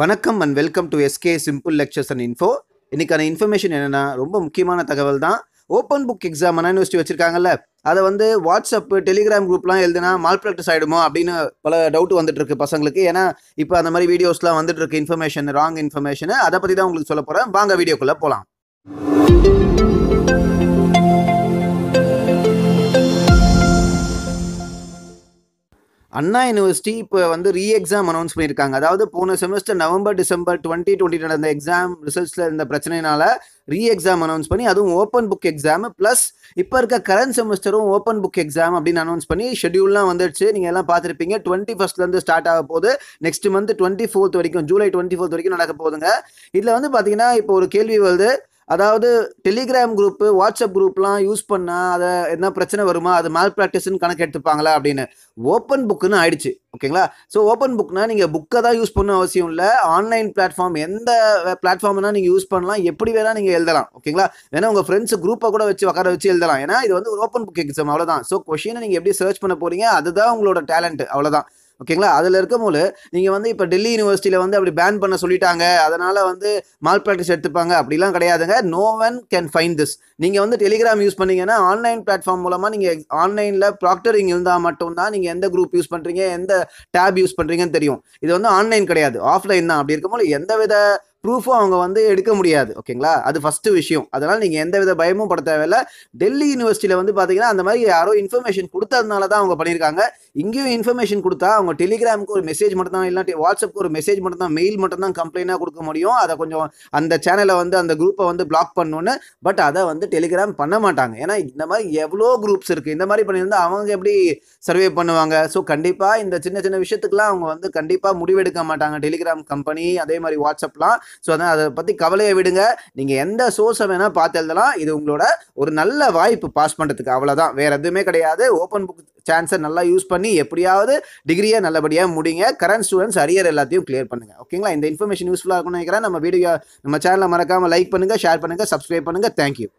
வணக்கம் and welcome to SK simple lectures and info இன்றைக்கான information என்னென்னா ரொம்ப முக்கியமான தகவல் தான் open book exam Anna university வச்சுருக்காங்கல்ல அதை வந்து வாட்ஸ்அப் டெலிகிராம் குரூப்லாம் எழுதுனா மால் ப்ராக்டிஸ் ஆகிடுமோ அப்படின்னு பல டவுட் வந்துட்டுருக்கு பசங்களுக்கு ஏன்னா இப்போ அந்த மாதிரி வீடியோஸ்லாம் வந்துட்டுருக்கு இன்ஃபர்மேஷன் ராங் இன்ஃபர்மேஷன் அதை பற்றி தான் உங்களுக்கு சொல்ல போகிறேன் வாங்க வீடியோக்குள்ளே போகலாம் அண்ணா யூனிவர்சிட்டி இப்போ வந்து ரீ எக்ஸாம் அனௌன்ஸ் பண்ணியிருக்காங்க அதாவது போன semester November December twenty twenty நடந்த எக்ஸாம் ரிசல்ட்ஸில் இருந்த பிரச்சனைனால ரீ எக்ஸாம் அனௌன்ஸ் பண்ணி அதுவும் ஓப்பன் புக் எக்ஸாம் ப்ளஸ் இப்போ இருக்க கரண்ட் செமஸ்டரும் ஓப்பன் புக் எக்ஸாம் அப்படின்னு அனௌன்ஸ் பண்ணி ஷெடியூல்லாம் வந்துடுச்சு நீங்கள் எல்லாம் பார்த்துருப்பீங்க டுவெண்ட்டி ஃபஸ்ட்லேருந்து ஸ்டார்ட் ஆக போது நெக்ஸ்ட் மந்த் டுவெண்ட்டி ஃபோர்த் வரைக்கும் ஜூலை டுவெண்ட்டி ஃபோர்த் வரைக்கும் நடக்க போதுங்க இதில் வந்து பார்த்தீங்கன்னா இப்போ ஒரு கேள்வி வருது அதாவது டெலிகிராம் குரூப்பு வாட்ஸ்அப் குரூப்லாம் யூஸ் பண்ணால் அதை என்ன பிரச்சனை வருமா அது மேல் ப்ராக்டிஸ்னு கணக்கு எடுத்துப்பாங்களா அப்படின்னு ஓப்பன் புக்குன்னு ஆயிடுச்சு ஓகேங்களா ஸோ ஓப்பன் புக்னால் நீங்கள் புக்கை தான் யூஸ் பண்ண அவசியம் இல்லை ஆன்லைன் பிளாட்ஃபார்ம் எந்த பிளாட்ஃபார்ம்னா நீங்கள் யூஸ் பண்ணலாம் எப்படி வேணால் நீங்கள் எழுதலாம் ஓகேங்களா ஏன்னா உங்கள் ஃப்ரெண்ட்ஸ் குரூப்பை கூட வச்சு உட்கார வச்சு எழுதலாம் ஏன்னா இது வந்து ஒரு ஓப்பன் புக் எக்ஸாம் அவ்வளோதான் ஸோ கொஷினை நீங்கள் எப்படி சர்ச் பண்ண போகிறீங்க அதுதான் உங்களோட டேலண்ட் அவ்வளோதான் ஓகேங்களா அதில் இருக்கும்போது நீங்கள் வந்து இப்போ டெல்லி யூனிவர்சிட்டியில் வந்து அப்படி பேன் பண்ண சொல்லிட்டாங்க அதனால் வந்து மால் ப்ராக்டிஸ் எடுத்துப்பாங்க அப்படிலாம் கிடையாதுங்க no one can find this நீங்கள் வந்து டெலிகிராம் யூஸ் பண்ணீங்கன்னா ஆன்லைன் பிளாட்ஃபார்ம் மூலமாக நீங்கள் ஆன்லைனில் ப்ராக்டரிங் இருந்தால் மட்டும்தான் நீங்கள் எந்த குரூப் யூஸ் பண்ணுறீங்க எந்த டேப் யூஸ் பண்ணுறீங்கன்னு தெரியும் இது வந்து ஆன்லைன் கிடையாது ஆஃப்லைன் தான் அப்படி இருக்கும்போது எந்த வித ப்ரூஃபும் அவங்க வந்து எடுக்க முடியாது ஓகேங்களா அது ஃபஸ்ட்டு விஷயம் அதனால் நீங்கள் எந்த வித பயமும் பட தேவையில்ல டெல்லி யூனிவர்சிட்டியில் வந்து பார்த்தீங்கன்னா அந்த மாதிரி யாரோ இன்ஃபர்மேஷன் கொடுத்ததுனால தான் அவங்க பண்ணியிருக்காங்க இங்கேயும் இன்ஃபர்மேஷன் கொடுத்தா அவங்க டெலிகிராமுக்கு ஒரு மெசேஜ் மட்டும் தான் இல்லாட்டி வாட்ஸ்அப்புக்கு ஒரு மெசேஜ் மட்டும் தான் மெயில் மட்டும் தான் கம்ப்ளைண்டாக கொடுக்க முடியும் அதை கொஞ்சம் அந்த சேனலை வந்து அந்த குரூப்பை வந்து பிளாக் பண்ணணுன்னு பட் அதை வந்து டெலிகிராம் பண்ண மாட்டாங்க ஏன்னா இந்த மாதிரி எவ்வளோ குரூப்ஸ் இருக்குது இந்த மாதிரி பண்ணியிருந்தால் அவங்க எப்படி சர்வே பண்ணுவாங்க ஸோ கண்டிப்பாக இந்த சின்ன சின்ன விஷயத்துக்குலாம் அவங்க வந்து கண்டிப்பாக முடிவெடுக்க மாட்டாங்க டெலிகிராம் கம்பெனி அதே மாதிரி வாட்ஸ்அப்லாம் ஸோ அதான் அதை பற்றி கவலையை விடுங்க நீங்கள் எந்த சோர்ஸை வேணால் பார்த்து எழுதலாம் இது உங்களோட ஒரு நல்ல வாய்ப்பு பாஸ் பண்ணுறதுக்கு அவ்வளோதான் வேறு எதுவுமே கிடையாது ஓப்பன் புக் சான்ஸை நல்லா யூஸ் பண்ணி எப்படியாவது டிகிரியை நல்லபடியாக முடிங்க கரண்ட் ஸ்டூடெண்ட்ஸ் அரியர் எல்லாத்தையும் கிளியர் பண்ணுங்கள் ஓகேங்களா இந்த இன்ஃபர்மேஷன் யூஸ்ஃபுல்லாக இருக்கும்னு நினைக்கிறேன் நம்ம வீடியோ நம்ம சேனலை மறக்காமல் லைக் பண்ணுங்கள் ஷேர் பண்ணுங்கள் சப்ஸ்கிரைப் பண்ணுங்கள் தேங்க்யூ